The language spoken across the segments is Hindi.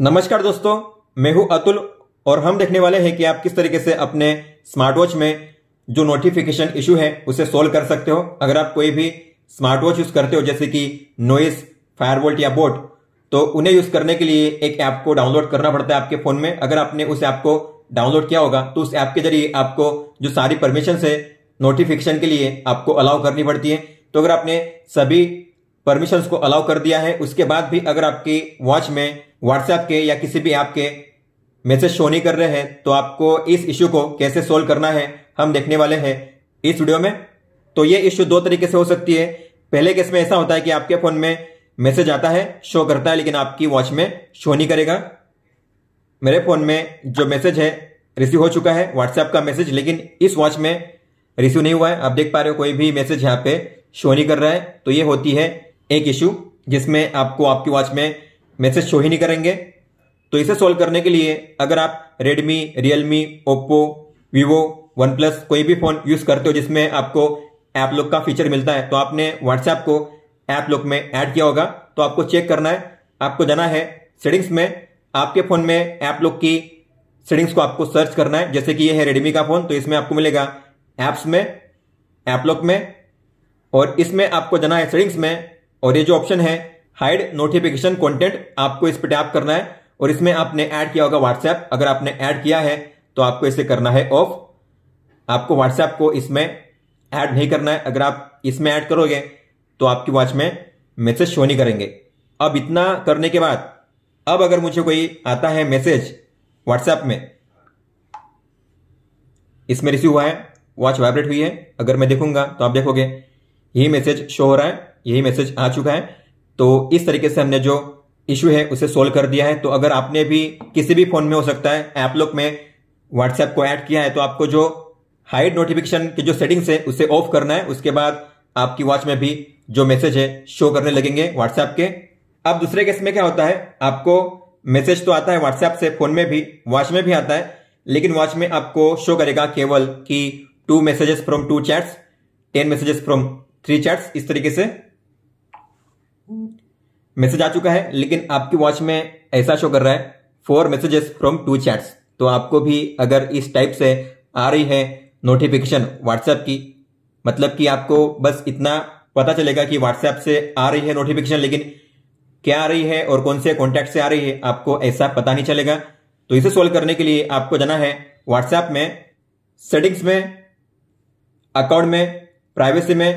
नमस्कार दोस्तों मैं हूं अतुल और हम देखने वाले हैं कि आप किस तरीके से अपने स्मार्ट वॉच में जो नोटिफिकेशन इशू है उसे सोल्व कर सकते हो अगर आप कोई भी स्मार्ट वॉच यूज करते हो जैसे कि नोइस फायरवोल्ट या बोट तो उन्हें यूज करने के लिए एक ऐप को डाउनलोड करना पड़ता है आपके फोन में अगर आपने उस ऐप को डाउनलोड किया होगा तो उस ऐप के जरिए आपको जो सारी परमिशन है नोटिफिकेशन के लिए आपको अलाउ करनी पड़ती है तो अगर आपने सभी परमिशंस को अलाउ कर दिया है उसके बाद भी अगर आपकी वॉच में व्हाट्सएप के या किसी भी ऐप के मैसेज शो नहीं कर रहे हैं तो आपको इस इश्यू को कैसे सोल्व करना है हम देखने वाले हैं इस वीडियो में तो ये इश्यू दो तरीके से हो सकती है पहले केस में ऐसा होता है कि आपके फोन में मैसेज आता है शो करता है लेकिन आपकी वॉच में शो नहीं करेगा मेरे फोन में जो मैसेज है रिसीव हो चुका है व्हाट्सएप का मैसेज लेकिन इस वॉच में रिसीव नहीं हुआ है आप देख पा रहे हो कोई भी मैसेज यहाँ पे शो नहीं कर रहा है तो ये होती है एक इश्यू जिसमें आपको आपकी वॉच में मैसेज शो ही नहीं करेंगे तो इसे सोल्व करने के लिए अगर आप Redmi Realme Oppo Vivo OnePlus कोई भी फोन यूज करते हो जिसमें आपको ऐप लुक का फीचर मिलता है तो आपने व्हाट्सएप को ऐप लॉक में ऐड किया होगा तो आपको चेक करना है आपको जाना है सेटिंग्स में आपके फोन में ऐप लुक की सेटिंग्स को आपको सर्च करना है जैसे कि यह है रेडमी का फोन तो इसमें आपको मिलेगा एप्स में ऐप लुक में और इसमें आपको जाना है सेटिंग्स में और ये जो ऑप्शन है हाइड नोटिफिकेशन कंटेंट आपको इस पर टैप करना है और इसमें आपने ऐड किया होगा व्हाट्सएप अगर आपने ऐड किया है तो आपको इसे करना है ऑफ आपको व्हाट्सएप को इसमें ऐड नहीं करना है अगर आप इसमें ऐड करोगे तो आपकी वॉच में मैसेज शो नहीं करेंगे अब इतना करने के बाद अब अगर मुझे कोई आता है मैसेज व्हाट्सएप में इसमें रिसीव हुआ है वॉच वाइब्रेट हुई है अगर मैं देखूंगा तो आप देखोगे यही मैसेज शो हो रहा है यही मैसेज आ चुका है तो इस तरीके से हमने जो इश्यू है उसे सोल्व कर दिया है तो अगर आपने भी किसी भी फोन में हो सकता है एपलुक में व्हाट्सएप को ऐड किया है तो आपको जो हाइड नोटिफिकेशन की जो सेटिंग्स है उसे ऑफ करना है उसके बाद आपकी वॉच में भी जो मैसेज है शो करने लगेंगे व्हाट्सएप के अब दूसरे केस में क्या होता है आपको मैसेज तो आता है व्हाट्सएप से फोन में भी वॉच में भी आता है लेकिन वॉच में आपको शो करेगा केवल कि two messages from two chats ten messages from three chats इस तरीके से मैसेज आ चुका है लेकिन आपकी वॉच में ऐसा शो कर रहा है four messages from two chats तो आपको भी अगर इस टाइप से आ रही है नोटिफिकेशन व्हाट्सएप की मतलब कि आपको बस इतना पता चलेगा कि व्हाट्सएप से आ रही है नोटिफिकेशन लेकिन क्या आ रही है और कौन से कॉन्टैक्ट से आ रही है आपको ऐसा पता नहीं चलेगा तो इसे सोल्व करने के लिए आपको जाना है व्हाट्सएप में सेटिंग्स में अकाउंट में प्राइवेसी में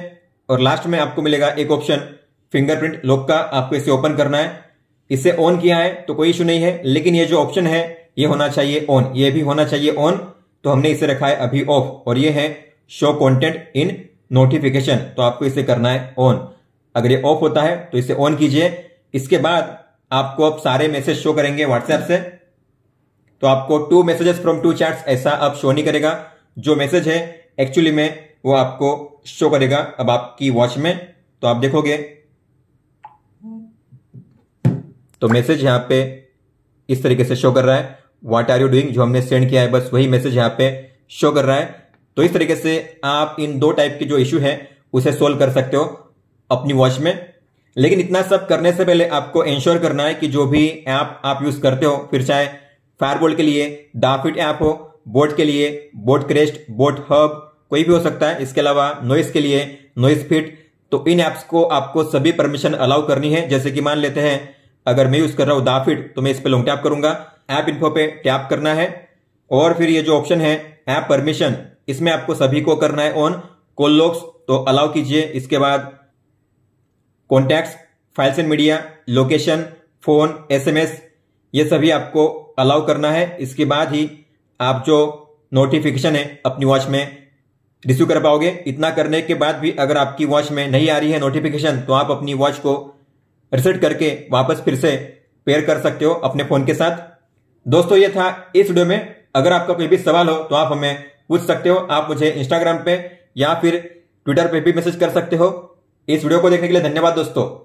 और लास्ट में आपको मिलेगा एक ऑप्शन फिंगरप्रिंट लॉक का आपको इसे ओपन करना है इसे ऑन किया है तो कोई इशू नहीं है लेकिन ये जो ऑप्शन है ये होना चाहिए ऑन ये भी होना चाहिए ऑन तो हमने इसे रखा है अभी ऑफ और ये है शो कॉन्टेंट इन नोटिफिकेशन तो आपको इसे करना है ऑन अगर ये ऑफ होता है तो इसे ऑन कीजिए इसके बाद आपको अब सारे मैसेज शो करेंगे व्हाट्सएप से तो आपको two messages from two chats ऐसा अब शो नहीं करेगा जो मैसेज है एक्चुअली में वो आपको शो करेगा अब आपकी वॉच में तो आप देखोगे तो मैसेज यहाँ पे इस तरीके से शो कर रहा है वाट आर यू डूइंग जो हमने सेंड किया है बस वही मैसेज यहाँ पे शो कर रहा है तो इस तरीके से आप इन दो टाइप के जो इश्यू है उसे सोल्व कर सकते हो अपनी वॉच में लेकिन इतना सब करने से पहले आपको इंश्योर करना है कि जो भी ऐप आप यूज करते हो फिर चाहे फायरबोल्ट के लिए डाफिट ऐप हो बोट के लिए बोट क्रेस्ट बोट हब कोई भी हो सकता है इसके अलावा नोइस के लिए नोइस फिट तो इन ऐप्स को आपको सभी परमिशन अलाउ करनी है जैसे कि मान लेते हैं अगर मैं यूज कर रहा हूं दाफिट तो मैं इस पर लॉन्ग टैप करूंगा ऐप इन्फो पे टैप करना है और फिर ये जो ऑप्शन है ऐप परमिशन इसमें आपको सभी को करना है ऑन कॉल लॉक्स तो अलाउ कीजिए इसके बाद contact files and media location phone SMS ये सभी आपको अलाउ करना है इसके बाद ही आप जो नोटिफिकेशन है अपनी वॉच में रिसीव कर पाओगे इतना करने के बाद भी अगर आपकी वॉच में नहीं आ रही है नोटिफिकेशन तो आप अपनी वॉच को रिसेट करके वापस फिर से पेयर कर सकते हो अपने फोन के साथ दोस्तों ये था इस वीडियो में अगर आपका कोई भी सवाल हो तो आप हमें पूछ सकते हो आप मुझे इंस्टाग्राम पे या फिर ट्विटर पे भी मैसेज कर सकते हो इस वीडियो को देखने के लिए धन्यवाद दोस्तों